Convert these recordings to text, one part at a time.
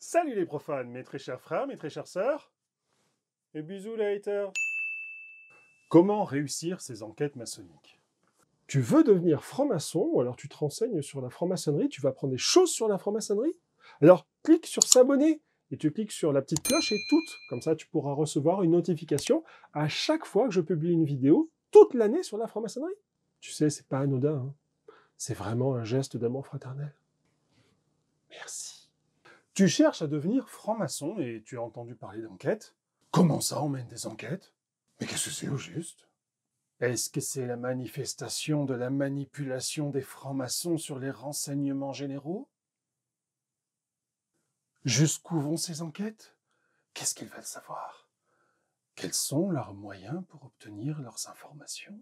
Salut les profanes, mes très chers frères, mes très chères sœurs. Et bisous les haters. Comment réussir ces enquêtes maçonniques Tu veux devenir franc-maçon ou alors tu te renseignes sur la franc-maçonnerie, tu vas apprendre des choses sur la franc-maçonnerie Alors clique sur s'abonner et tu cliques sur la petite cloche et toutes. Comme ça, tu pourras recevoir une notification à chaque fois que je publie une vidéo toute l'année sur la franc-maçonnerie. Tu sais, c'est pas anodin. Hein. c'est vraiment un geste d'amour fraternel. Merci. Tu cherches à devenir franc-maçon et tu as entendu parler d'enquête. Comment ça, on mène des enquêtes Mais qu'est-ce que c'est au juste Est-ce que c'est la manifestation de la manipulation des francs-maçons sur les renseignements généraux Jusqu'où vont ces enquêtes Qu'est-ce qu'ils veulent savoir Quels sont leurs moyens pour obtenir leurs informations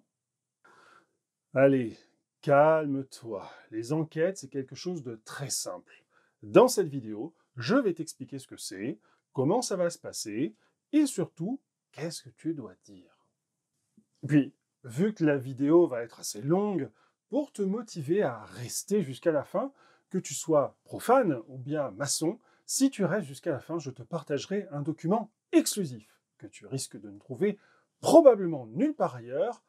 Allez, calme-toi. Les enquêtes, c'est quelque chose de très simple. Dans cette vidéo, je vais t'expliquer ce que c'est, comment ça va se passer, et surtout, qu'est-ce que tu dois dire. Puis, vu que la vidéo va être assez longue, pour te motiver à rester jusqu'à la fin, que tu sois profane ou bien maçon, si tu restes jusqu'à la fin, je te partagerai un document exclusif que tu risques de ne trouver probablement nulle part ailleurs,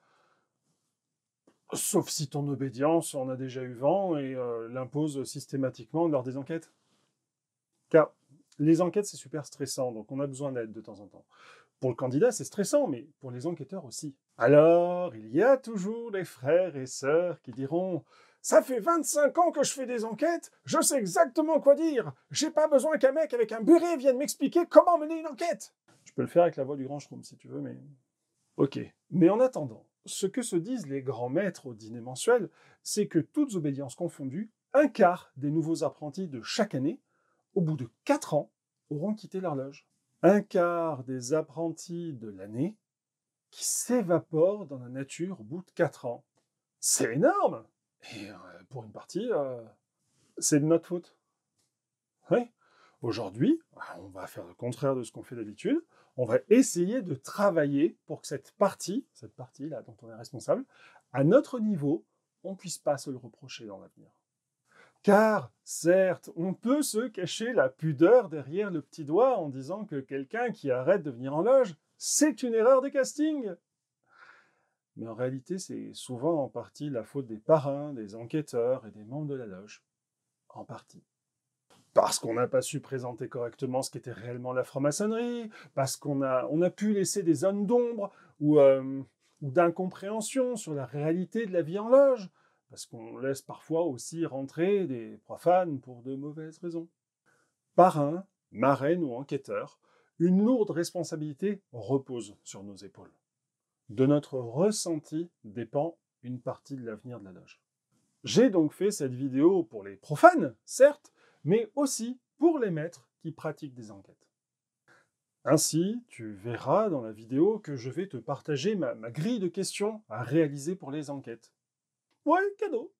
sauf si ton obédience en a déjà eu vent et euh, l'impose systématiquement lors des enquêtes. Car les enquêtes, c'est super stressant, donc on a besoin d'aide de temps en temps. Pour le candidat, c'est stressant, mais pour les enquêteurs aussi. Alors, il y a toujours des frères et sœurs qui diront ça fait 25 ans que je fais des enquêtes, je sais exactement quoi dire. J'ai pas besoin qu'un mec avec un buré vienne m'expliquer comment mener une enquête. Je peux le faire avec la voix du grand chrome si tu veux, mais. Ok. Mais en attendant, ce que se disent les grands maîtres au dîner mensuel, c'est que toutes obédiences confondues, un quart des nouveaux apprentis de chaque année au bout de 4 ans, auront quitté l'horloge. Un quart des apprentis de l'année qui s'évaporent dans la nature au bout de 4 ans. C'est énorme Et euh, pour une partie, euh, c'est de notre faute. Oui. Aujourd'hui, on va faire le contraire de ce qu'on fait d'habitude. On va essayer de travailler pour que cette partie, cette partie-là dont on est responsable, à notre niveau, on ne puisse pas se le reprocher dans l'avenir. Car, certes, on peut se cacher la pudeur derrière le petit doigt en disant que quelqu'un qui arrête de venir en loge, c'est une erreur de casting. Mais en réalité, c'est souvent en partie la faute des parrains, des enquêteurs et des membres de la loge. En partie parce qu'on n'a pas su présenter correctement ce qu'était réellement la franc-maçonnerie, parce qu'on a, on a pu laisser des zones d'ombre ou, euh, ou d'incompréhension sur la réalité de la vie en loge, parce qu'on laisse parfois aussi rentrer des profanes pour de mauvaises raisons. Parrain, marraine ou enquêteur, une lourde responsabilité repose sur nos épaules. De notre ressenti dépend une partie de l'avenir de la loge. J'ai donc fait cette vidéo pour les profanes, certes, mais aussi pour les maîtres qui pratiquent des enquêtes. Ainsi, tu verras dans la vidéo que je vais te partager ma grille de questions à réaliser pour les enquêtes Ouais, cadeau.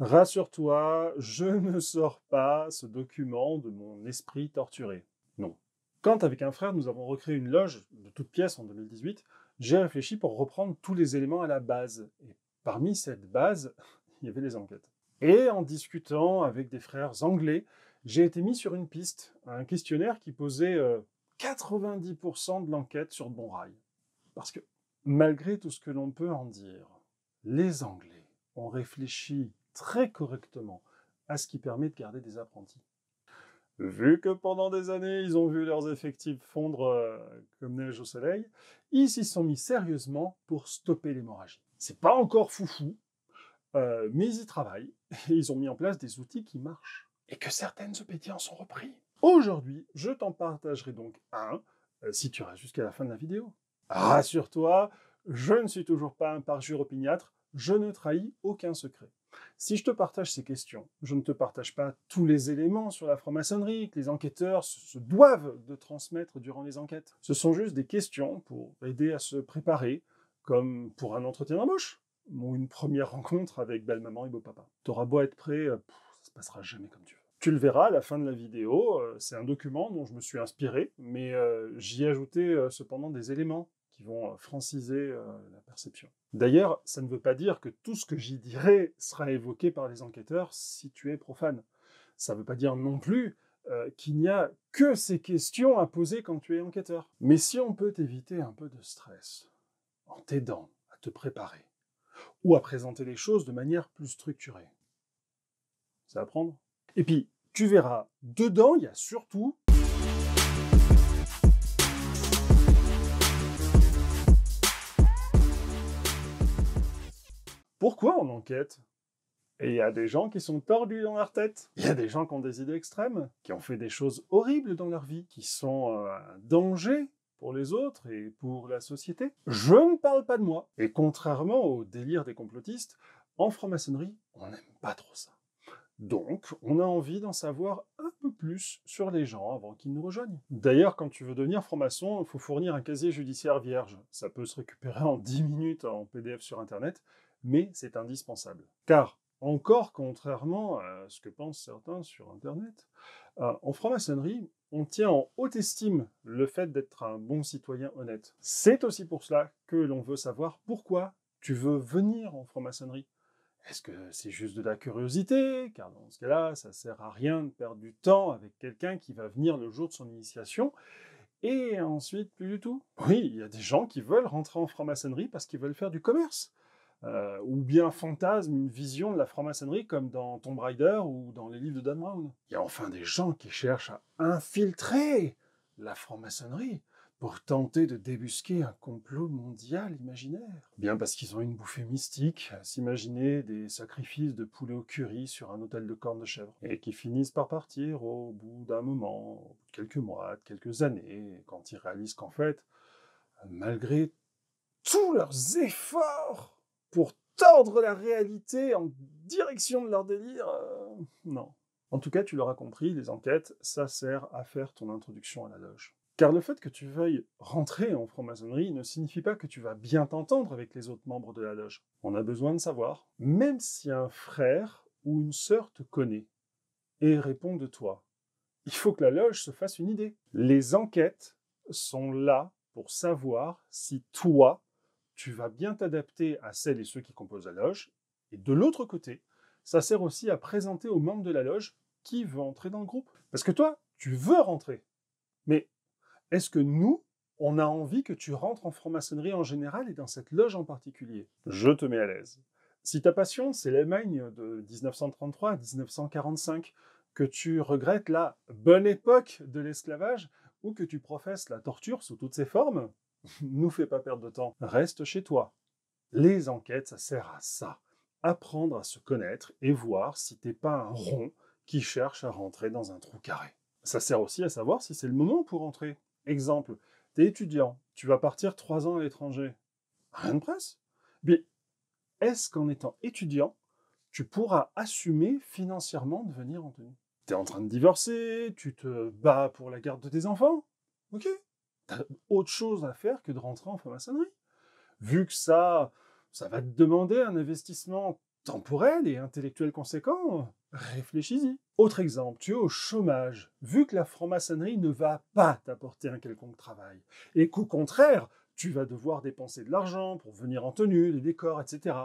Rassure-toi, je ne sors pas ce document de mon esprit torturé. Non. Quand, avec un frère, nous avons recréé une loge de toutes pièces en 2018, j'ai réfléchi pour reprendre tous les éléments à la base. Et parmi cette base, il y avait les enquêtes. Et en discutant avec des frères anglais, j'ai été mis sur une piste, un questionnaire qui posait 90% euh, de l'enquête sur de bon rail. Parce que, malgré tout ce que l'on peut en dire, les Anglais on réfléchit très correctement à ce qui permet de garder des apprentis. Vu que pendant des années, ils ont vu leurs effectifs fondre euh, comme neige au soleil, ils s'y sont mis sérieusement pour stopper l'hémorragie. C'est pas encore foufou, euh, mais ils y travaillent et ils ont mis en place des outils qui marchent et que certaines obédiences sont repris. Aujourd'hui, je t'en partagerai donc un euh, si tu restes jusqu'à la fin de la vidéo. Rassure-toi, je ne suis toujours pas un parjure opiniâtre, je ne trahis aucun secret. Si je te partage ces questions, je ne te partage pas tous les éléments sur la franc-maçonnerie que les enquêteurs se doivent de transmettre durant les enquêtes. Ce sont juste des questions pour aider à se préparer, comme pour un entretien d'embauche ou une première rencontre avec belle-maman et beau-papa. T'auras beau être prêt, euh, ça se passera jamais comme tu veux. Tu le verras à la fin de la vidéo, euh, c'est un document dont je me suis inspiré, mais euh, j'y ai ajouté cependant des éléments qui vont euh, franciser euh, la perception. D'ailleurs, ça ne veut pas dire que tout ce que j'y dirai sera évoqué par les enquêteurs si tu es profane. Ça ne veut pas dire non plus euh, qu'il n'y a que ces questions à poser quand tu es enquêteur. Mais si on peut éviter un peu de stress en t'aidant à te préparer ou à présenter les choses de manière plus structurée, ça va prendre. Et puis, tu verras, dedans, il y a surtout pourquoi on enquête Et il y a des gens qui sont tordus dans leur tête. Il y a des gens qui ont des idées extrêmes, qui ont fait des choses horribles dans leur vie, qui sont euh, un danger pour les autres et pour la société. Je ne parle pas de moi. Et contrairement au délire des complotistes, en franc-maçonnerie, on n'aime pas trop ça. Donc, on a envie d'en savoir un peu plus sur les gens avant qu'ils nous rejoignent. D'ailleurs, quand tu veux devenir franc-maçon, il faut fournir un casier judiciaire vierge. Ça peut se récupérer en 10 minutes en PDF sur Internet mais c'est indispensable. Car, encore contrairement à ce que pensent certains sur Internet, euh, en franc-maçonnerie, on tient en haute estime le fait d'être un bon citoyen honnête. C'est aussi pour cela que l'on veut savoir pourquoi tu veux venir en franc-maçonnerie. Est-ce que c'est juste de la curiosité Car dans ce cas-là, ça sert à rien de perdre du temps avec quelqu'un qui va venir le jour de son initiation et ensuite plus du tout. Oui, il y a des gens qui veulent rentrer en franc-maçonnerie parce qu'ils veulent faire du commerce. Euh, ou bien fantasme une vision de la franc-maçonnerie comme dans Tomb Raider ou dans les livres de Dan Brown. Il y a enfin des gens qui cherchent à infiltrer la franc-maçonnerie pour tenter de débusquer un complot mondial imaginaire. Bien parce qu'ils ont une bouffée mystique, à s'imaginer des sacrifices de poulet au curry sur un hôtel de cornes de chèvre, et qui finissent par partir au bout d'un moment, quelques mois, quelques années, quand ils réalisent qu'en fait, malgré tous leurs efforts, pour tordre la réalité en direction de leur délire, euh, non. En tout cas, tu l'auras compris, les enquêtes, ça sert à faire ton introduction à la loge. Car le fait que tu veuilles rentrer en franc-maçonnerie ne signifie pas que tu vas bien t'entendre avec les autres membres de la loge. On a besoin de savoir, même si un frère ou une sœur te connaît et répond de toi, il faut que la loge se fasse une idée. Les enquêtes sont là pour savoir si toi, tu vas bien t'adapter à celles et ceux qui composent la loge. Et de l'autre côté, ça sert aussi à présenter aux membres de la loge qui veut entrer dans le groupe. Parce que toi, tu veux rentrer. Mais est-ce que nous, on a envie que tu rentres en franc-maçonnerie en général et dans cette loge en particulier Je te mets à l'aise. Si ta passion, c'est l'Allemagne de 1933 à 1945, que tu regrettes la bonne époque de l'esclavage ou que tu professes la torture sous toutes ses formes, nous fais pas perdre de temps, reste chez toi. Les enquêtes, ça sert à ça. Apprendre à se connaître et voir si t'es pas un rond qui cherche à rentrer dans un trou carré. Ça sert aussi à savoir si c'est le moment pour rentrer. Exemple, t'es étudiant, tu vas partir trois ans à l'étranger. Rien de presse. Mais est-ce qu'en étant étudiant, tu pourras assumer financièrement de venir en tenue T'es en train de divorcer, tu te bats pour la garde de tes enfants Ok, autre chose à faire que de rentrer en franc-maçonnerie. Vu que ça, ça va te demander un investissement temporel et intellectuel conséquent, réfléchis-y. Autre exemple, tu es au chômage. Vu que la franc-maçonnerie ne va pas t'apporter un quelconque travail, et qu'au contraire, tu vas devoir dépenser de l'argent pour venir en tenue, des décors, etc.,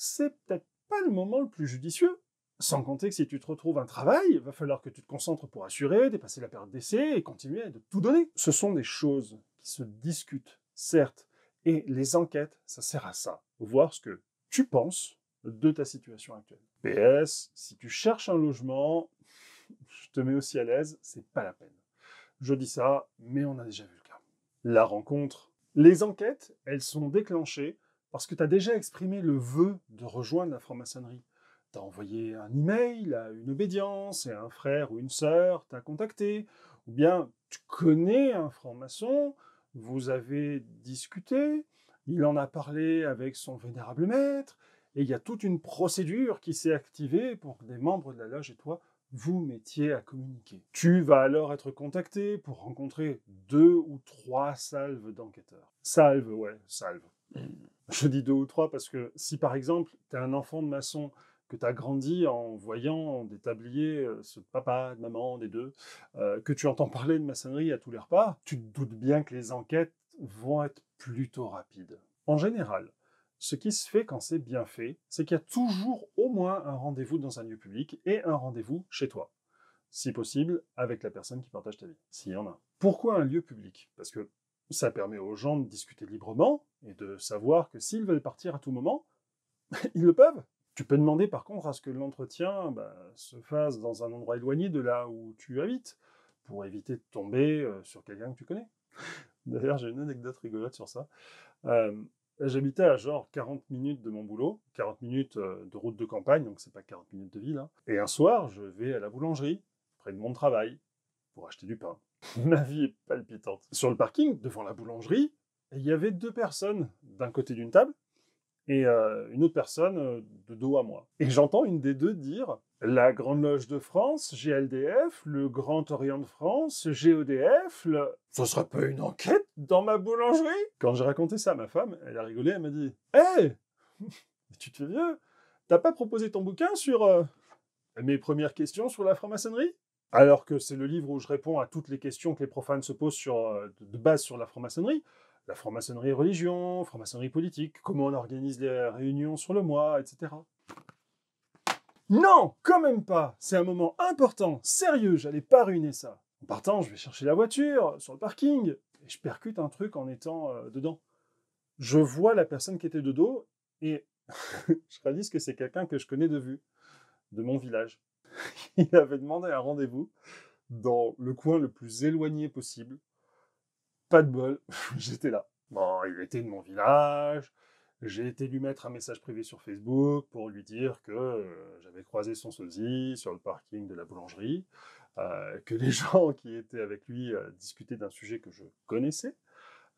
c'est peut-être pas le moment le plus judicieux sans compter que si tu te retrouves un travail, il va falloir que tu te concentres pour assurer, dépasser la période d'essai et continuer de tout donner. Ce sont des choses qui se discutent, certes, et les enquêtes, ça sert à ça. Voir ce que tu penses de ta situation actuelle. PS, si tu cherches un logement, je te mets aussi à l'aise, c'est pas la peine. Je dis ça, mais on a déjà vu le cas. La rencontre. Les enquêtes, elles sont déclenchées parce que tu as déjà exprimé le vœu de rejoindre la franc-maçonnerie. T'as envoyé un email à une obédience et un frère ou une sœur t'a contacté. Ou bien tu connais un franc-maçon, vous avez discuté, il en a parlé avec son vénérable maître, et il y a toute une procédure qui s'est activée pour que des membres de la loge et toi vous mettiez à communiquer. Tu vas alors être contacté pour rencontrer deux ou trois salves d'enquêteurs. Salve, ouais, salve. Hmm. Je dis deux ou trois parce que si par exemple, t'es un enfant de maçon que tu as grandi en voyant des tabliers, euh, ce papa, de maman, des deux, euh, que tu entends parler de maçonnerie à tous les repas, tu te doutes bien que les enquêtes vont être plutôt rapides. En général, ce qui se fait quand c'est bien fait, c'est qu'il y a toujours au moins un rendez-vous dans un lieu public et un rendez-vous chez toi. Si possible, avec la personne qui partage ta vie, s'il y en a. Pourquoi un lieu public Parce que ça permet aux gens de discuter librement et de savoir que s'ils veulent partir à tout moment, ils le peuvent. Tu peux demander par contre à ce que l'entretien bah, se fasse dans un endroit éloigné de là où tu habites, pour éviter de tomber euh, sur quelqu'un que tu connais. D'ailleurs, j'ai une anecdote rigolote sur ça. Euh, j'habitais à genre 40 minutes de mon boulot, 40 minutes euh, de route de campagne, donc c'est pas 40 minutes de ville. Hein. Et un soir, je vais à la boulangerie, près de mon travail, pour acheter du pain. Ma vie est palpitante. Sur le parking, devant la boulangerie, il y avait deux personnes, d'un côté d'une table, et euh, une autre personne euh, de dos à moi. Et j'entends une des deux dire la Grande Loge de France, GLDF, le Grand Orient de France, GODF e le... Ça sera pas une enquête dans ma boulangerie Quand j'ai raconté ça à ma femme, elle a rigolé, elle m'a dit Hé Tu te fais vieux T'as pas proposé ton bouquin sur euh, mes premières questions sur la franc-maçonnerie alors que c'est le livre où je réponds à toutes les questions que les profanes se posent sur, de base sur la franc-maçonnerie, la franc-maçonnerie religion, franc-maçonnerie politique, comment on organise les réunions sur le mois, etc. Non, quand même pas. C'est un moment important, sérieux, j'allais pas ruiner ça. En partant, je vais chercher la voiture sur le parking et je percute un truc en étant euh, dedans. Je vois la personne qui était de dos et je réalise que c'est quelqu'un que je connais de vue, de mon village. Il avait demandé un rendez-vous dans le coin le plus éloigné possible pas de bol, j'étais là. Bon, il était de mon village. J'ai été lui mettre un message privé sur Facebook pour lui dire que euh, j'avais croisé son sosie sur le parking de la boulangerie, euh, que les gens qui étaient avec lui euh, discutaient d'un sujet que je connaissais.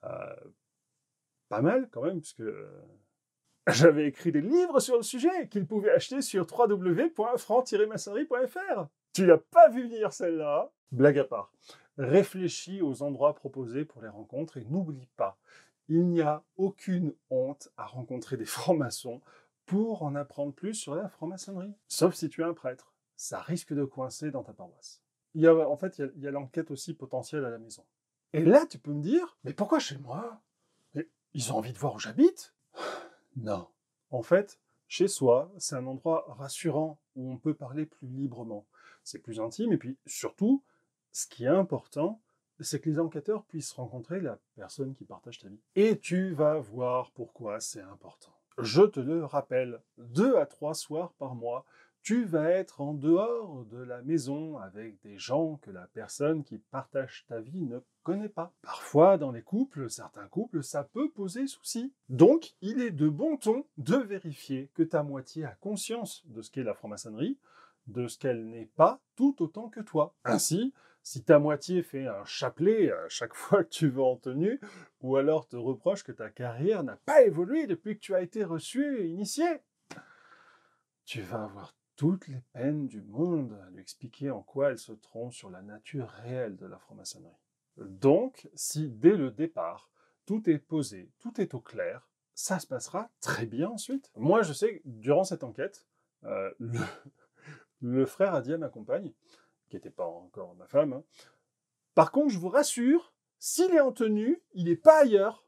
pas mal quand même, puisque j'avais écrit des livres sur le sujet qu'il pouvait acheter sur www.franc-maçonnerie.fr. Tu n'as pas vu venir celle-là Blague à part réfléchis aux endroits proposés pour les rencontres et n'oublie pas, il n'y a aucune honte à rencontrer des francs-maçons pour en apprendre plus sur la franc-maçonnerie. Sauf si tu es un prêtre, ça risque de coincer dans ta paroisse. Il y a, en fait, il y a l'enquête aussi potentielle à la maison. Et là, tu peux me dire, mais pourquoi chez moi Ils ont envie de voir où j'habite Non. En fait, chez soi, c'est un endroit rassurant où on peut parler plus librement. C'est plus intime et puis surtout, ce qui est important, c'est que les enquêteurs puissent rencontrer la personne qui partage ta vie. Et tu vas voir pourquoi c'est important. Je te le rappelle, deux à trois soirs par mois, tu vas être en dehors de la maison avec des gens que la personne qui partage ta vie ne connaît pas. Parfois, dans les couples, certains couples, ça peut poser souci. Donc, il est de bon ton de vérifier que ta moitié a conscience de ce qu'est la franc-maçonnerie, de ce qu'elle n'est pas tout autant que toi. Ainsi, si ta moitié fait un chapelet à euh, chaque fois que tu vas en tenue, ou alors te reproche que ta carrière n'a pas évolué depuis que tu as été reçu et initié. Tu vas avoir toutes les peines du monde à lui expliquer en quoi elle se trompe sur la nature réelle de la franc-maçonnerie. Donc, si dès le départ, tout est posé, tout est au clair, ça se passera très bien ensuite. Moi, je sais que durant cette enquête, euh, le, le, frère a m'accompagne, qui n'était pas encore ma femme. Hein. Par contre, je vous rassure, s'il est en tenue, il n'est pas ailleurs.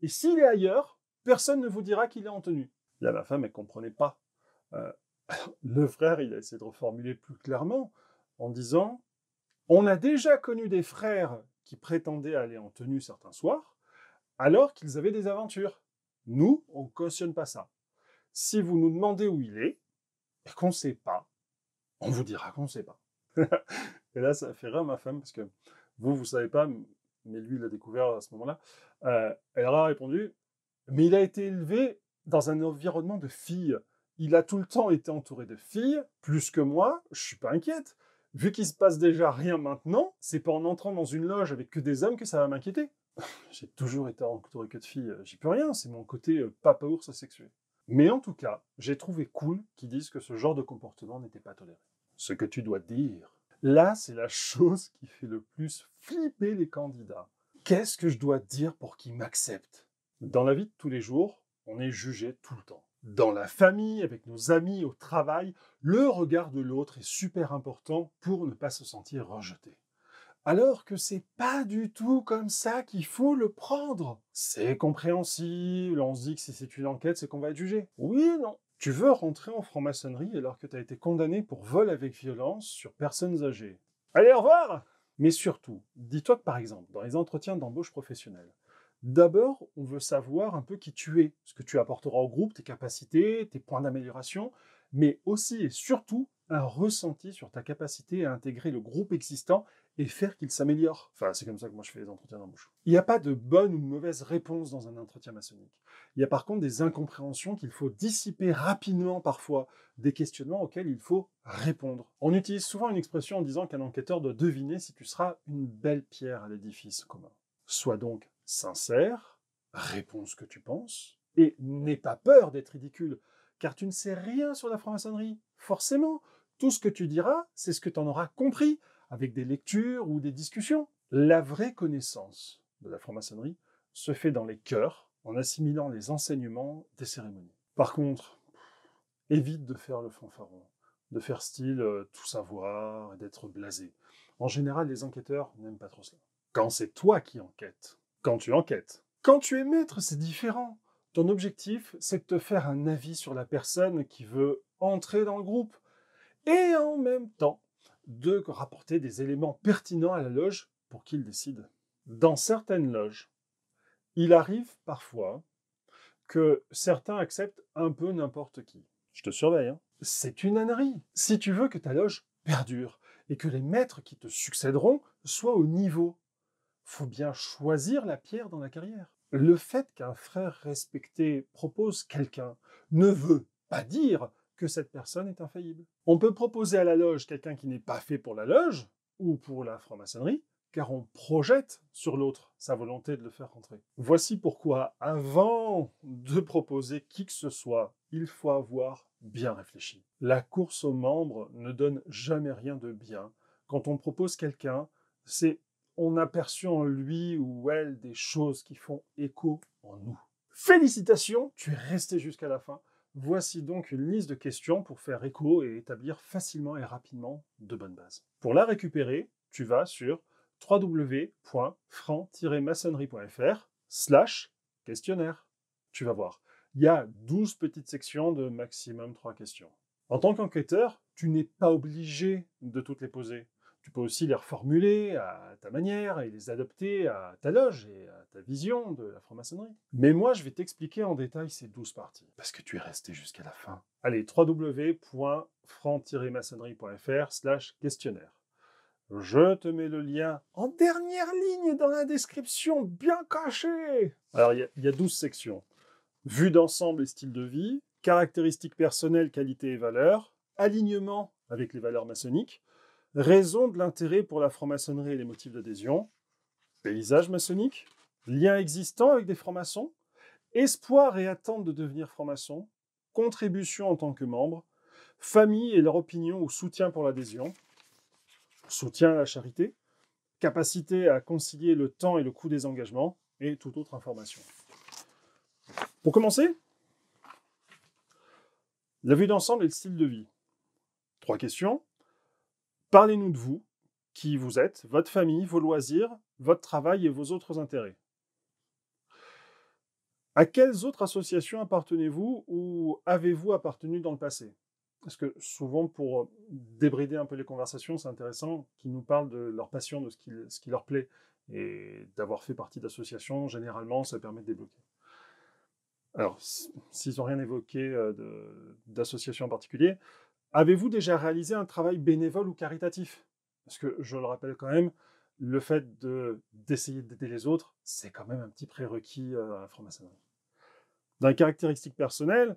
Et s'il est ailleurs, personne ne vous dira qu'il est en tenue. Là, ma femme, elle ne comprenait pas. Euh, le frère, il a essayé de reformuler plus clairement en disant On a déjà connu des frères qui prétendaient aller en tenue certains soirs, alors qu'ils avaient des aventures. Nous, on ne cautionne pas ça. Si vous nous demandez où il est, et qu'on ne sait pas, on vous dira qu'on ne sait pas. et là, ça fait rire ma femme, parce que vous, vous savez pas, mais lui, il l'a découvert à ce moment-là. Euh, elle a répondu, mais il a été élevé dans un environnement de filles. Il a tout le temps été entouré de filles, plus que moi, je suis pas inquiète. Vu qu'il se passe déjà rien maintenant, c'est pas en entrant dans une loge avec que des hommes que ça va m'inquiéter. J'ai toujours été entouré que de filles, j'y peux rien, c'est mon côté euh, papa ours asexué. Mais en tout cas, j'ai trouvé cool qu'ils disent que ce genre de comportement n'était pas toléré ce que tu dois dire. Là, c'est la chose qui fait le plus flipper les candidats. Qu'est-ce que je dois dire pour qu'ils m'acceptent Dans la vie de tous les jours, on est jugé tout le temps. Dans la famille, avec nos amis, au travail, le regard de l'autre est super important pour ne pas se sentir rejeté. Alors que c'est pas du tout comme ça qu'il faut le prendre. C'est compréhensible, on se dit que si c'est une enquête, c'est qu'on va être jugé. Oui, non, tu veux rentrer en franc-maçonnerie alors que tu as été condamné pour vol avec violence sur personnes âgées. Allez, au revoir Mais surtout, dis-toi que par exemple, dans les entretiens d'embauche professionnelle, d'abord, on veut savoir un peu qui tu es, ce que tu apporteras au groupe, tes capacités, tes points d'amélioration, mais aussi et surtout un ressenti sur ta capacité à intégrer le groupe existant et faire qu'il s'améliore. Enfin, c'est comme ça que moi je fais les entretiens d'embauche. Il n'y a pas de bonne ou de mauvaise réponse dans un entretien maçonnique. Il y a par contre des incompréhensions qu'il faut dissiper rapidement parfois, des questionnements auxquels il faut répondre. On utilise souvent une expression en disant qu'un enquêteur doit deviner si tu seras une belle pierre à l'édifice commun. Sois donc sincère, réponds ce que tu penses, et n'aie pas peur d'être ridicule, car tu ne sais rien sur la franc-maçonnerie. Forcément, tout ce que tu diras, c'est ce que tu en auras compris avec des lectures ou des discussions. La vraie connaissance de la franc-maçonnerie se fait dans les cœurs, en assimilant les enseignements des cérémonies. Par contre, évite de faire le fanfaron, de faire style euh, tout savoir et d'être blasé. En général, les enquêteurs n'aiment pas trop cela. Quand c'est toi qui enquêtes, quand tu enquêtes, quand tu es maître, c'est différent. Ton objectif, c'est de te faire un avis sur la personne qui veut entrer dans le groupe et en même temps de rapporter des éléments pertinents à la loge pour qu'il décide. Dans certaines loges, il arrive parfois que certains acceptent un peu n'importe qui. Je te surveille. Hein. C'est une ânerie. Si tu veux que ta loge perdure et que les maîtres qui te succéderont soient au niveau, faut bien choisir la pierre dans la carrière. Le fait qu'un frère respecté propose quelqu'un ne veut pas dire que cette personne est infaillible. On peut proposer à la loge quelqu'un qui n'est pas fait pour la loge ou pour la franc-maçonnerie, car on projette sur l'autre sa volonté de le faire rentrer. Voici pourquoi, avant de proposer qui que ce soit, il faut avoir bien réfléchi. La course aux membres ne donne jamais rien de bien. Quand on propose quelqu'un, c'est on aperçut en lui ou elle des choses qui font écho en nous. Félicitations, tu es resté jusqu'à la fin. Voici donc une liste de questions pour faire écho et établir facilement et rapidement de bonnes bases. Pour la récupérer, tu vas sur www.franc-maçonnerie.fr questionnaire. Tu vas voir, il y a 12 petites sections de maximum 3 questions. En tant qu'enquêteur, tu n'es pas obligé de toutes les poser. Tu peux aussi les reformuler à ta manière et les adopter à ta loge et à ta vision de la franc-maçonnerie. Mais moi, je vais t'expliquer en détail ces douze parties. Parce que tu es resté jusqu'à la fin. Allez, www.franc-maçonnerie.fr slash questionnaire. Je te mets le lien en dernière ligne dans la description, bien caché. Alors, il y, a douze sections. Vue d'ensemble et style de vie, caractéristiques personnelles, qualités et valeurs, alignement avec les valeurs maçonniques, Raison de l'intérêt pour la franc-maçonnerie et les motifs d'adhésion. Paysage maçonnique. Lien existant avec des francs-maçons. Espoir et attente de devenir franc-maçon. Contribution en tant que membre. Famille et leur opinion ou soutien pour l'adhésion. Soutien à la charité. Capacité à concilier le temps et le coût des engagements. Et toute autre information. Pour commencer, la vue d'ensemble et le style de vie. Trois questions. Parlez-nous de vous, qui vous êtes, votre famille, vos loisirs, votre travail et vos autres intérêts. À quelles autres associations appartenez-vous ou avez-vous appartenu dans le passé Parce que souvent, pour euh, débrider un peu les conversations, c'est intéressant qu'ils nous parlent de leur passion, de ce qui, leur plaît. Et d'avoir fait partie d'associations, généralement, ça permet de débloquer. Alors, s'ils n'ont rien évoqué euh, d'associations en particulier, Avez-vous déjà réalisé un travail bénévole ou caritatif Parce que je le rappelle quand même, le fait d'essayer d'aider les autres, c'est quand même un petit prérequis euh, à la franc-maçonnerie. D'un caractéristique personnelles,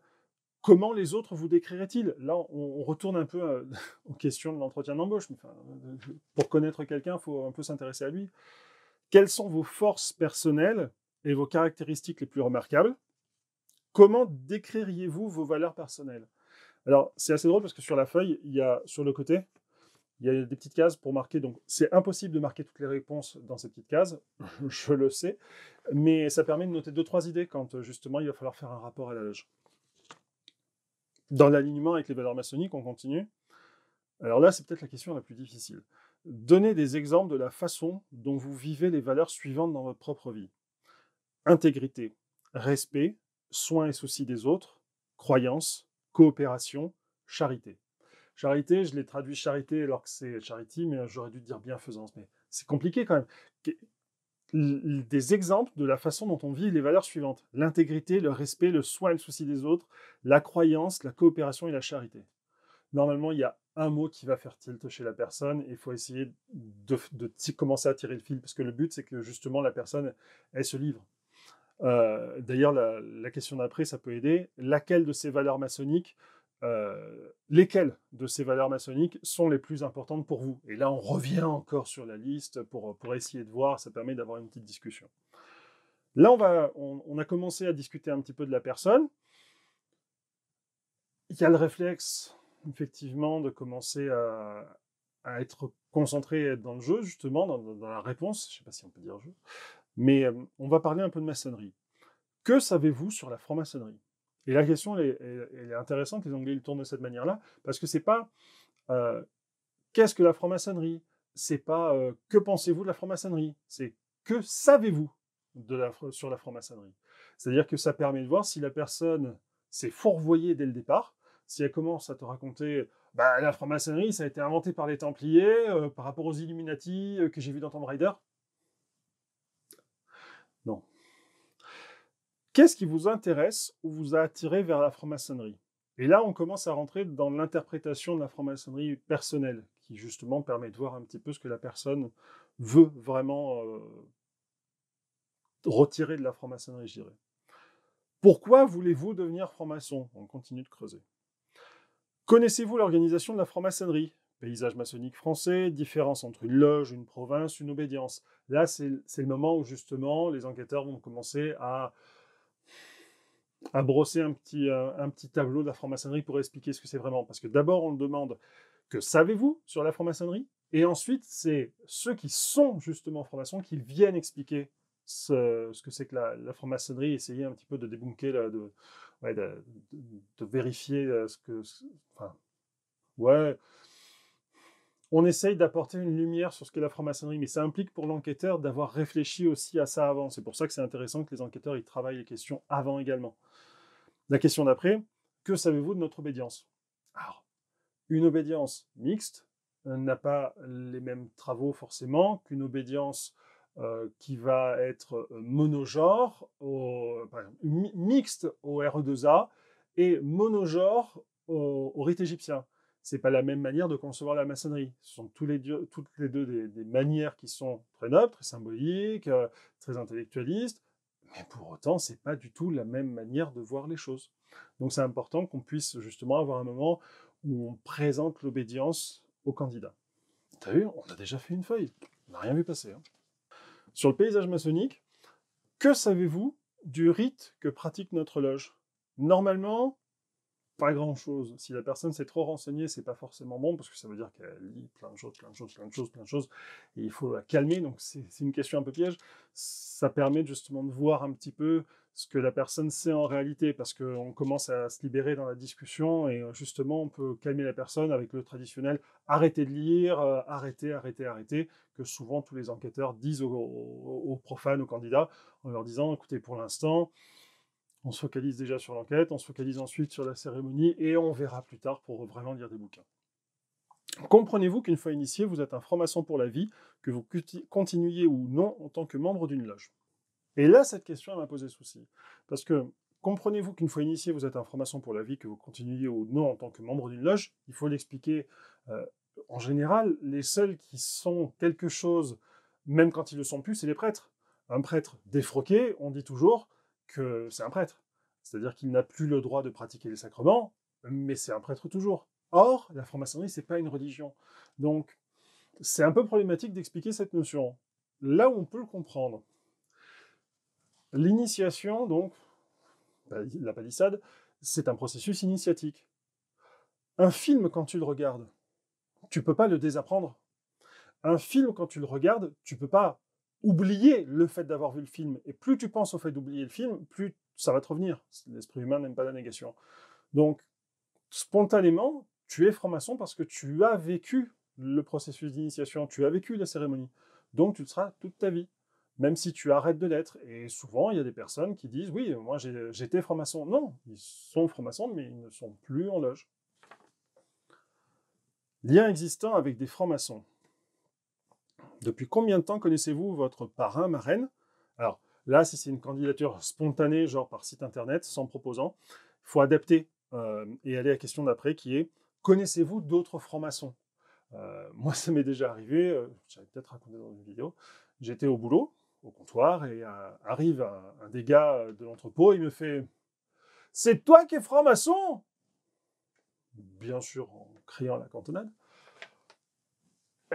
comment les autres vous décriraient-ils Là, on, retourne un peu euh, aux questions de l'entretien d'embauche. Euh, pour connaître quelqu'un, il faut un peu s'intéresser à lui. Quelles sont vos forces personnelles et vos caractéristiques les plus remarquables Comment décririez-vous vos valeurs personnelles alors, c'est assez drôle parce que sur la feuille, il y a sur le côté, il y a des petites cases pour marquer. Donc, c'est impossible de marquer toutes les réponses dans ces petites cases, je le sais, mais ça permet de noter deux, trois idées quand euh, justement il va falloir faire un rapport à la loge. Dans l'alignement avec les valeurs maçonniques, on continue. Alors là, c'est peut-être la question la plus difficile. Donnez des exemples de la façon dont vous vivez les valeurs suivantes dans votre propre vie intégrité, respect, soin et souci des autres, croyance, coopération, charité. Charité, je l'ai traduit charité alors que c'est charity, mais j'aurais dû dire bienfaisance. Mais c'est compliqué quand même. Des exemples de la façon dont on vit les valeurs suivantes l'intégrité, le respect, le soin et le souci des autres, la croyance, la coopération et la charité. Normalement, il y a un mot qui va faire tilt chez la personne. Il faut essayer de, commencer à tirer le fil parce que le but, c'est que justement la personne, ait se livre. Euh, d'ailleurs, la, question d'après, ça peut aider. Laquelle de ces valeurs maçonniques, euh, lesquelles de ces valeurs maçonniques sont les plus importantes pour vous Et là, on revient encore sur la liste pour, essayer de voir, ça permet d'avoir une petite discussion. Là, on, va, on, a commencé à discuter un petit peu de la personne. Il y a le réflexe, effectivement, de commencer à, être concentré dans le jeu, justement, dans, dans la réponse. Je ne sais pas si on peut dire jeu. Mais on va parler un peu de maçonnerie. Que savez-vous sur la franc-maçonnerie Et la question, elle est, intéressante, les Anglais le tournent de cette manière-là, parce que c'est pas qu'est-ce que la franc-maçonnerie C'est pas que pensez-vous de la franc-maçonnerie C'est que savez-vous de la, sur la franc-maçonnerie C'est-à-dire que ça permet de voir si la personne s'est fourvoyée dès le départ, si elle commence à te raconter bah, la franc-maçonnerie, ça a été inventé par les Templiers, par rapport aux Illuminati que j'ai vu dans Tomb Raider. Non. Qu'est-ce qui vous intéresse ou vous a attiré vers la franc-maçonnerie Et là, on commence à rentrer dans l'interprétation de la franc-maçonnerie personnelle, qui justement permet de voir un petit peu ce que la personne veut vraiment euh, retirer de la franc-maçonnerie, je Pourquoi voulez-vous devenir franc-maçon On continue de creuser. Connaissez-vous l'organisation de la franc-maçonnerie Paysage maçonnique français, différence entre une loge, une province, une obédience. Là, c'est le moment où justement les enquêteurs vont commencer à, à brosser un petit, euh, un, petit tableau de la franc-maçonnerie pour expliquer ce que c'est vraiment. Parce que d'abord, on demande que savez-vous sur la franc-maçonnerie Et ensuite, c'est ceux qui sont justement francs-maçons qui viennent expliquer ce, que c'est que la, franc-maçonnerie, essayer un petit peu de débunker, de, de, de, vérifier euh, ce que. Enfin, ouais on essaye d'apporter une lumière sur ce qu'est la franc-maçonnerie, mais ça implique pour l'enquêteur d'avoir réfléchi aussi à ça avant. C'est pour ça que c'est intéressant que les enquêteurs ils travaillent les questions avant également. La question d'après, que savez-vous de notre obédience Alors, une obédience mixte euh, n'a pas les mêmes travaux forcément qu'une obédience euh, qui va être euh, monogenre, au, mixte au RE2A et monogenre au rite égyptien c'est pas la même manière de concevoir la maçonnerie. Ce sont tous les toutes les deux des, manières qui sont très nobles, très symboliques, euh, très intellectualistes, mais pour autant, c'est pas du tout la même manière de voir les choses. Donc c'est important qu'on puisse justement avoir un moment où on présente l'obédience au candidat. T'as vu, on a déjà fait une feuille, on n'a rien vu passer. Hein. Sur le paysage maçonnique, que savez-vous du rite que pratique notre loge Normalement, pas grand chose. Si la personne s'est trop renseignée, c'est pas forcément bon parce que ça veut dire qu'elle lit plein de choses, plein de choses, plein de choses, plein de choses. Et il faut la calmer. Donc c'est une question un peu piège. Ça permet justement de voir un petit peu ce que la personne sait en réalité parce qu'on commence à se libérer dans la discussion et justement on peut calmer la personne avec le traditionnel arrêtez de lire, arrêter euh, arrêtez, arrêtez, arrêtez, que souvent tous les enquêteurs disent aux, aux profanes, aux candidats en leur disant écoutez pour l'instant, on se focalise déjà sur l'enquête, on se focalise ensuite sur la cérémonie et on verra plus tard pour vraiment lire des bouquins. Comprenez-vous qu'une fois initié, vous êtes un franc-maçon pour la vie, que vous continuiez ou non en tant que membre d'une loge Et là, cette question m'a posé souci. Parce que comprenez-vous qu'une fois initié, vous êtes un franc-maçon pour la vie, que vous continuiez ou non en tant que membre d'une loge Il faut l'expliquer. Euh, en général, les seuls qui sont quelque chose, même quand ils ne le sont plus, c'est les prêtres. Un prêtre défroqué, on dit toujours, c'est un prêtre. C'est-à-dire qu'il n'a plus le droit de pratiquer les sacrements, mais c'est un prêtre toujours. Or, la franc-maçonnerie, c'est pas une religion. Donc, c'est un peu problématique d'expliquer cette notion. Là où on peut le comprendre, l'initiation, donc, la palissade, c'est un processus initiatique. Un film, quand tu le regardes, tu peux pas le désapprendre. Un film, quand tu le regardes, tu peux pas oublier le fait d'avoir vu le film. Et plus tu penses au fait d'oublier le film, plus ça va te revenir. L'esprit humain n'aime pas la négation. Donc, spontanément, tu es franc-maçon parce que tu as vécu le processus d'initiation, tu as vécu la cérémonie. Donc, tu seras toute ta vie, même si tu arrêtes de l'être. Et souvent, il y a des personnes qui disent Oui, moi j'étais franc-maçon. Non, ils sont francs-maçons, mais ils ne sont plus en loge. Lien existant avec des francs-maçons. Depuis combien de temps connaissez-vous votre parrain, marraine Alors là, si c'est une candidature spontanée, genre par site internet, sans proposant, il faut adapter euh, et aller à la question d'après qui est connaissez-vous d'autres francs-maçons euh, Moi, ça m'est déjà arrivé, euh, j'avais peut-être raconté dans une vidéo, j'étais au boulot, au comptoir, et arrive un, un, des gars de l'entrepôt, il me fait C'est toi qui es franc-maçon Bien sûr, en criant la cantonade.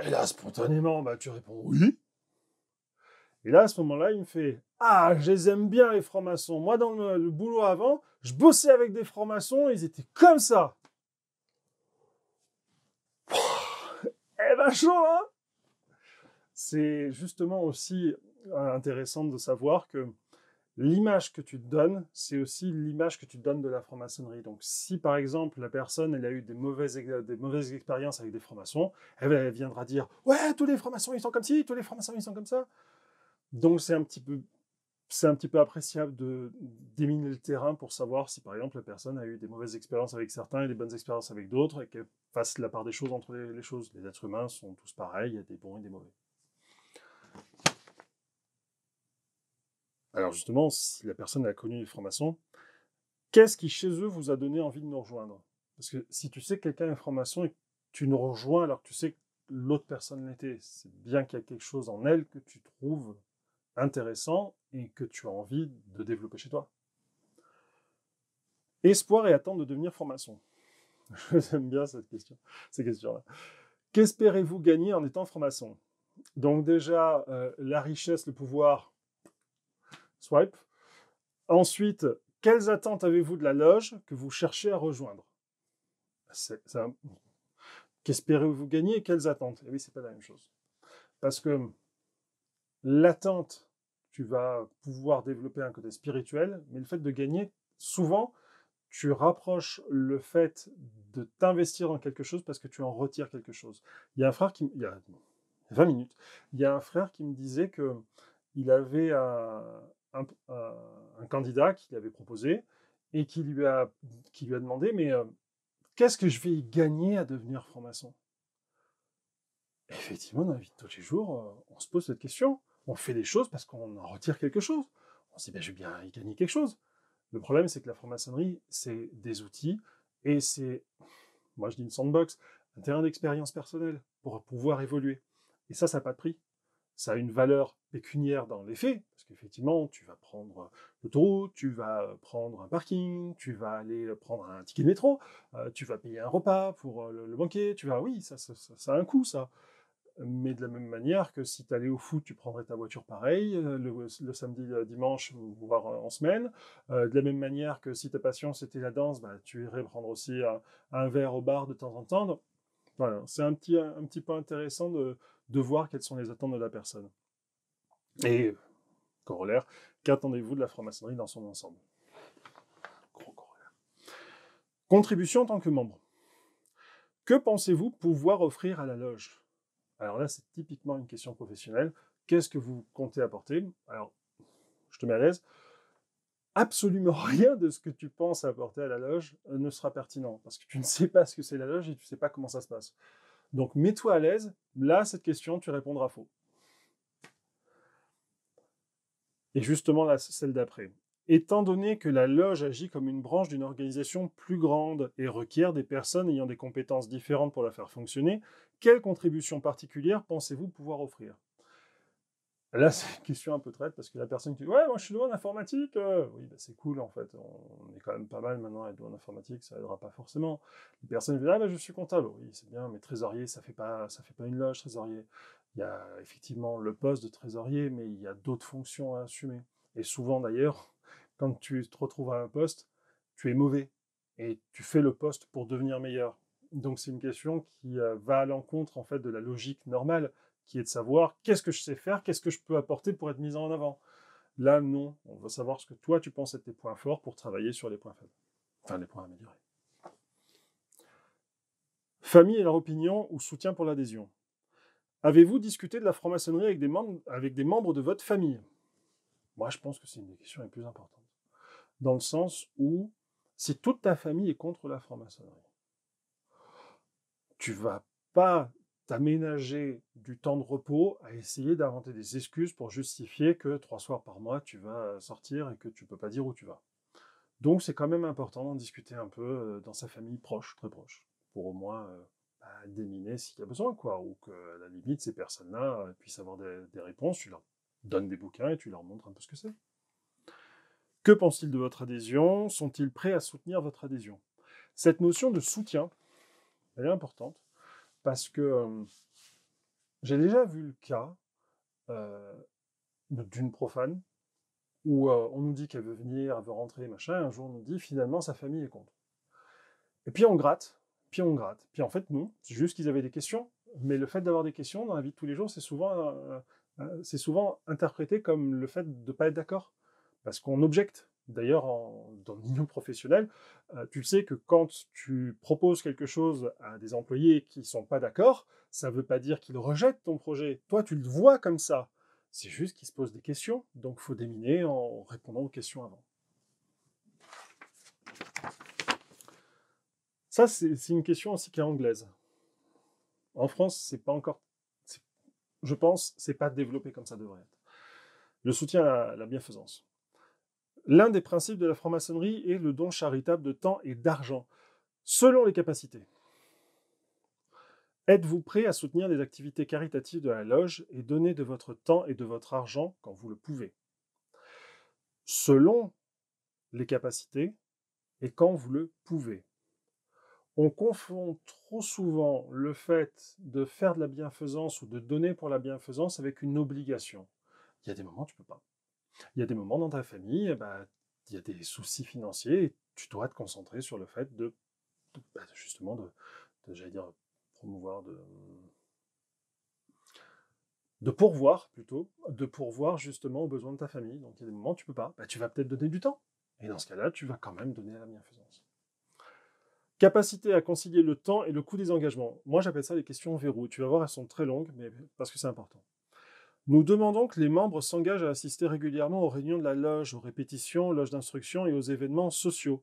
Et là, spontanément, bah, tu réponds oui. Et là, à ce moment-là, il me fait Ah, je les aime bien, les francs-maçons. Moi, dans le, boulot avant, je bossais avec des francs-maçons, ils étaient comme ça. eh ben, chaud, hein C'est justement aussi euh, intéressant de savoir que l'image que tu te donnes, c'est aussi l'image que tu te donnes de la franc-maçonnerie. Donc, si par exemple la personne elle a eu des mauvaises, euh, des mauvaises expériences avec des francs-maçons, elle, viendra dire Ouais, tous les francs-maçons ils sont comme ci, tous les francs-maçons ils sont comme ça. Donc, c'est un petit peu. C'est un petit peu appréciable de déminer le terrain pour savoir si, par exemple, la personne a eu des mauvaises expériences avec certains et des bonnes expériences avec d'autres et qu'elle fasse la part des choses entre les choses. Les êtres humains sont tous pareils, il y a des bons et des mauvais. Alors justement, si la personne a connu les francs-maçons, qu'est-ce qui chez eux vous a donné envie de nous rejoindre Parce que si tu sais que quelqu'un est franc-maçon et que tu nous rejoins alors que tu sais que l'autre personne l'était, c'est bien qu'il y a quelque chose en elle que tu trouves intéressant et que tu as envie de développer chez toi. Espoir et attente de devenir franc-maçon. J'aime bien cette question, ces questions-là. Qu'espérez-vous gagner en étant franc-maçon Donc déjà, euh, la richesse, le pouvoir, Swipe. Ensuite, quelles attentes avez-vous de la loge que vous cherchez à rejoindre Qu'espérez-vous gagner et quelles attentes Et eh oui, c'est pas la même chose. Parce que l'attente, tu vas pouvoir développer un côté spirituel, mais le fait de gagner, souvent, tu rapproches le fait de t'investir dans quelque chose parce que tu en retires quelque chose. Il y a un frère qui... Il y a 20 minutes. Il y a un frère qui me disait que il avait un, un, candidat qui l'avait proposé et qui lui a, qui lui a demandé Mais euh, qu'est-ce que je vais gagner à devenir franc-maçon Effectivement, dans la vie de tous les jours, euh, on se pose cette question. On fait des choses parce qu'on en retire quelque chose. On se dit ben, Je vais bien y gagner quelque chose. Le problème, c'est que la franc-maçonnerie, c'est des outils et c'est, moi je dis une sandbox, un terrain d'expérience personnelle pour pouvoir évoluer. Et ça, ça n'a pas de prix ça a une valeur pécuniaire dans les parce qu'effectivement, tu vas prendre euh, l'autoroute, tu vas euh, prendre un parking, tu vas aller euh, prendre un ticket de métro, tu vas payer un repas pour le, banquier, tu vas, oui, ça, ça, a un coût, ça. Mais de la même manière que si tu allais au foot, tu prendrais ta voiture pareil, le, samedi, le dimanche, voire en semaine. de la même manière que si ta passion c'était la danse, bah, tu irais prendre aussi un, verre au bar de temps en temps. Voilà, c'est un petit, un, petit peu intéressant de, de voir quelles sont les attentes de la personne. Et, euh, corollaire, qu'attendez-vous de la franc-maçonnerie dans son ensemble Contribution en tant que membre. Que pensez-vous pouvoir offrir à la loge Alors là, c'est typiquement une question professionnelle. Qu'est-ce que vous comptez apporter Alors, je te mets à l'aise. Absolument rien de ce que tu penses apporter à la loge euh, ne sera pertinent parce que tu ne sais pas ce que c'est la loge et tu ne sais pas comment ça se passe. Donc mets-toi à l'aise. Là, cette question, tu répondras faux. Et justement, là, celle d'après. Étant donné que la loge agit comme une branche d'une organisation plus grande et requiert des personnes ayant des compétences différentes pour la faire fonctionner, quelle contribution particulière pensez-vous pouvoir offrir Là, c'est une question un peu traite parce que la personne qui dit Ouais, moi je suis doué en informatique. Euh, oui, bah, c'est cool en fait. On est quand même pas mal maintenant à être en informatique, ça aidera pas forcément. Les personnes disent Ah, bah, je suis comptable. Oui, c'est bien, mais trésorier, ça fait pas, ça fait pas une loge, trésorier. Il y a effectivement le poste de trésorier, mais il y a d'autres fonctions à assumer. Et souvent d'ailleurs, quand tu te retrouves à un poste, tu es mauvais et tu fais le poste pour devenir meilleur. Donc c'est une question qui euh, va à l'encontre en fait de la logique normale qui est de savoir qu'est-ce que je sais faire, qu'est-ce que je peux apporter pour être mis en avant. Là, non, on va savoir ce que toi, tu penses être tes points forts pour travailler sur les points faibles, enfin les points améliorés. Famille et leur opinion ou soutien pour l'adhésion. Avez-vous discuté de la franc-maçonnerie avec, avec, des membres de votre famille Moi, je pense que c'est une des questions les plus importantes. Dans le sens où, si toute ta famille est contre la franc-maçonnerie, tu vas pas t'aménager du temps de repos à essayer d'inventer des excuses pour justifier que trois soirs par mois tu vas euh, sortir et que tu peux pas dire où tu vas. Donc c'est quand même important d'en discuter un peu euh, dans sa famille proche, très proche, pour au moins euh, bah, déminer s'il y a besoin, quoi, ou que à la limite ces personnes-là puissent avoir des, des réponses. Tu leur donnes des bouquins et tu leur montres un peu ce que c'est. Que pensent-ils de votre adhésion Sont-ils prêts à soutenir votre adhésion Cette notion de soutien, elle est importante parce que j'ai déjà vu le cas d'une profane où on nous dit qu'elle veut venir, elle veut rentrer, machin. Un jour, on nous dit finalement sa famille est contre. Et puis on gratte, puis on gratte. Puis en fait, non, c'est juste qu'ils avaient des questions. Mais le fait d'avoir des questions dans la vie de tous les jours, c'est souvent, euh, euh, c'est souvent interprété comme le fait de ne pas être d'accord. Parce qu'on objecte. D'ailleurs, dans l'union professionnelle, euh, tu le sais que quand tu proposes quelque chose à des employés qui ne sont pas d'accord, ça ne veut pas dire qu'ils rejettent ton projet. Toi, tu le vois comme ça. C'est juste qu'ils se posent des questions, donc il faut déminer en répondant aux questions avant. Ça, c'est une question aussi qui est anglaise. En France, c'est pas encore, je pense, c'est pas développé comme ça devrait être. Le soutien à la bienfaisance. L'un des principes de la franc-maçonnerie est le don charitable de temps et d'argent, selon les capacités. Êtes-vous prêt à soutenir des activités caritatives de la loge et donner de votre temps et de votre argent quand vous le pouvez Selon les capacités et quand vous le pouvez. On confond trop souvent le fait de faire de la bienfaisance ou de donner pour la bienfaisance avec une obligation. Il y a des moments, tu ne peux pas. Il y a des moments dans ta famille, bah, il y a des soucis financiers, et tu dois te concentrer sur le fait de, bah, justement, de, j'allais dire, promouvoir, de, de pourvoir plutôt, de pourvoir justement aux besoins de ta famille. Donc il y a des moments où tu peux pas, bah, tu vas peut-être donner du temps. Et dans ce cas-là, tu vas quand même donner à la bienfaisance. Capacité à concilier le temps et le coût des engagements. Moi, j'appelle ça les questions verrou. Tu vas voir, elles sont très longues, mais parce que c'est important. Nous demandons que les membres s'engagent à assister régulièrement aux réunions de la loge, aux répétitions, aux loges d'instruction et aux événements sociaux.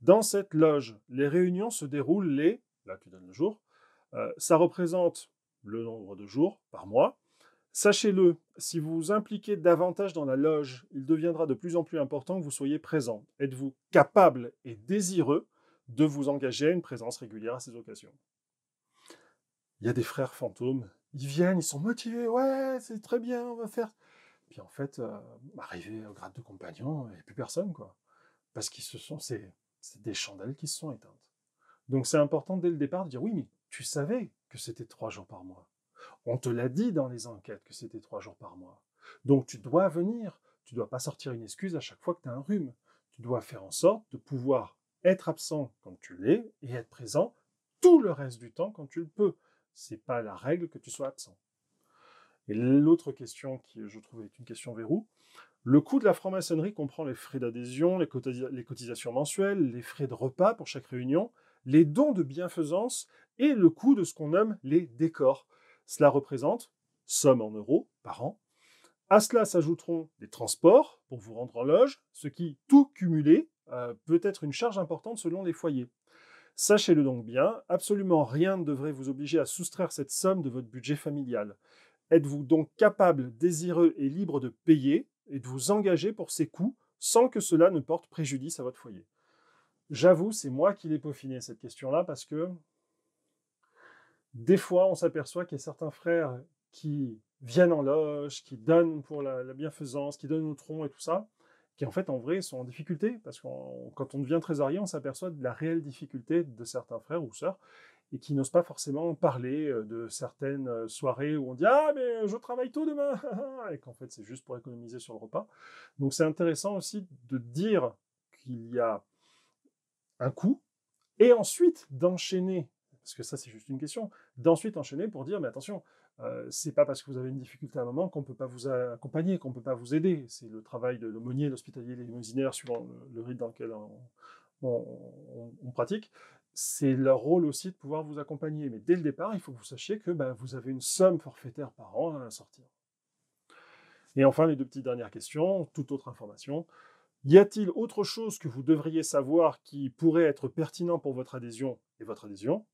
Dans cette loge, les réunions se déroulent les, là tu donnes le jour, euh, ça représente le nombre de jours par mois. Sachez-le, si vous vous impliquez davantage dans la loge, il deviendra de plus en plus important que vous soyez présent. Êtes-vous capable et désireux de vous engager à une présence régulière à ces occasions Il y a des frères fantômes ils viennent, ils sont motivés, ouais, c'est très bien, on va faire. Puis en fait, euh, arriver au grade de compagnon, il n'y a plus personne, quoi. Parce qu'ils se sont, c'est, des chandelles qui se sont éteintes. Donc c'est important dès le départ de dire, oui, mais tu savais que c'était trois jours par mois. On te l'a dit dans les enquêtes que c'était trois jours par mois. Donc tu dois venir, tu dois pas sortir une excuse à chaque fois que tu as un rhume. Tu dois faire en sorte de pouvoir être absent quand tu l'es et être présent tout le reste du temps quand tu le peux c'est pas la règle que tu sois absent. Et l'autre question qui, je trouve, est une question verrou, le coût de la franc-maçonnerie comprend les frais d'adhésion, les, cotisations mensuelles, les frais de repas pour chaque réunion, les dons de bienfaisance et le coût de ce qu'on nomme les décors. Cela représente somme en euros par an. À cela s'ajouteront les transports pour vous rendre en loge, ce qui, tout cumulé, euh, peut être une charge importante selon les foyers. Sachez-le donc bien, absolument rien ne devrait vous obliger à soustraire cette somme de votre budget familial. Êtes-vous donc capable, désireux et libre de payer et de vous engager pour ces coûts sans que cela ne porte préjudice à votre foyer J'avoue, c'est moi qui l'ai peaufiné cette question-là parce que des fois, on s'aperçoit qu'il y a certains frères qui viennent en loge, qui donnent pour la, bienfaisance, qui donnent au tronc et tout ça, qui en fait en vrai sont en difficulté, parce que quand on devient trésorier, on s'aperçoit de la réelle difficulté de certains frères ou sœurs, et qui n'osent pas forcément parler euh, de certaines euh, soirées où on dit Ah, mais je travaille tôt demain ah, ah, ah Et qu'en fait, c'est juste pour économiser sur le repas. Donc, c'est intéressant aussi de dire qu'il y a un coût, et ensuite d'enchaîner, parce que ça, c'est juste une question, d'ensuite enchaîner pour dire Mais attention, euh, c'est pas parce que vous avez une difficulté à un moment qu'on ne peut pas vous accompagner, qu'on peut pas vous aider. C'est le travail de l'aumônier, l'hospitalier, usinaires suivant le, rythme dans lequel on, pratique. C'est leur rôle aussi de pouvoir vous accompagner. Mais dès le départ, il faut que vous sachiez que bah, vous avez une somme forfaitaire par an à sortir. Et enfin, les deux petites dernières questions, toute autre information. Y a-t-il autre chose que vous devriez savoir qui pourrait être pertinent pour votre adhésion et votre adhésion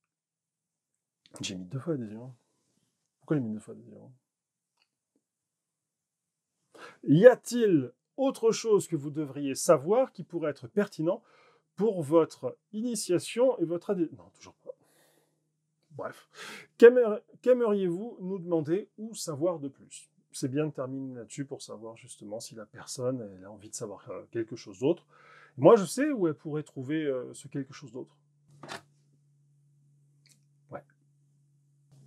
J'ai mis deux fois adhésion. Pourquoi Y a-t-il autre chose que vous devriez savoir qui pourrait être pertinent pour votre initiation et votre adhésion Non, toujours pas. Bref. Qu'aimeriez-vous nous demander ou savoir de plus C'est bien de terminer là-dessus pour savoir justement si la personne a envie de savoir euh, quelque chose d'autre. Moi, je sais où elle pourrait trouver euh, ce quelque chose d'autre.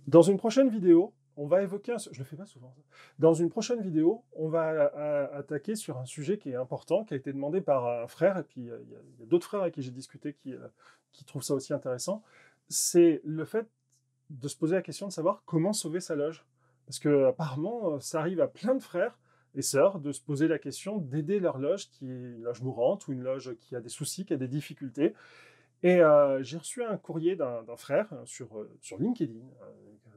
Dans une prochaine vidéo, on va évoquer Je je le fais pas souvent. Dans une prochaine vidéo, on va euh, euh, attaquer sur un sujet qui est important, qui a été demandé par un frère, et puis euh, il y a, d'autres frères avec qui j'ai discuté qui, qui trouvent ça aussi intéressant. C'est le fait de se poser la question de savoir comment sauver sa loge. Parce que apparemment, ça arrive à plein de frères et sœurs de se poser la question d'aider leur loge, qui est une loge mourante ou une loge qui a des soucis, qui a des difficultés. Et j'ai reçu un courrier d'un frère sur, sur LinkedIn,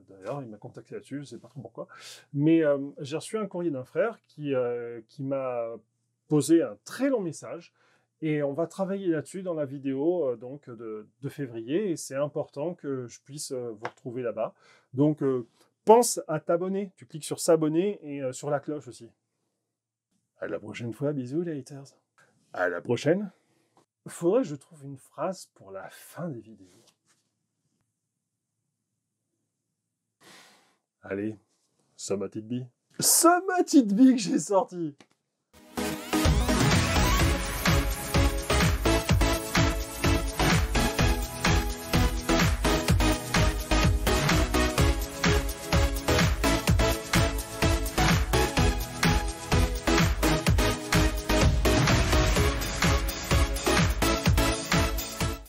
d'ailleurs, il m'a contacté là-dessus, je ne sais pas trop pourquoi. Mais euh, j'ai reçu un courrier d'un frère euh, qui, m'a posé un très long message. Et on va travailler là-dessus dans la vidéo euh, donc de, février. Et c'est important que je puisse vous retrouver là-bas. Donc, pense à t'abonner. Tu cliques sur s'abonner et sur la cloche aussi. À la prochaine fois. Bisous, les haters. À la prochaine. Faudrait que je trouve une phrase pour la fin des vidéos. Allez, Ça Somme à tit'bi que j'ai sorti